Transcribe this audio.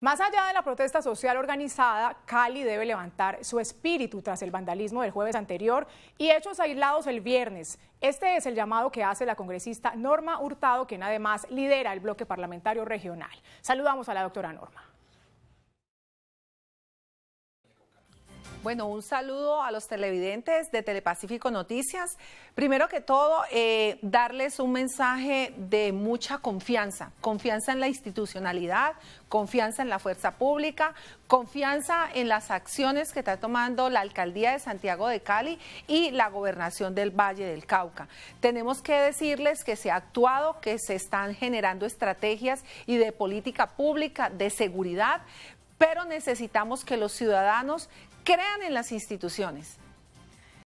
Más allá de la protesta social organizada, Cali debe levantar su espíritu tras el vandalismo del jueves anterior y hechos aislados el viernes. Este es el llamado que hace la congresista Norma Hurtado, quien además lidera el bloque parlamentario regional. Saludamos a la doctora Norma. Bueno, un saludo a los televidentes de Telepacífico Noticias. Primero que todo, eh, darles un mensaje de mucha confianza, confianza en la institucionalidad, confianza en la fuerza pública, confianza en las acciones que está tomando la Alcaldía de Santiago de Cali y la Gobernación del Valle del Cauca. Tenemos que decirles que se ha actuado, que se están generando estrategias y de política pública, de seguridad, pero necesitamos que los ciudadanos crean en las instituciones.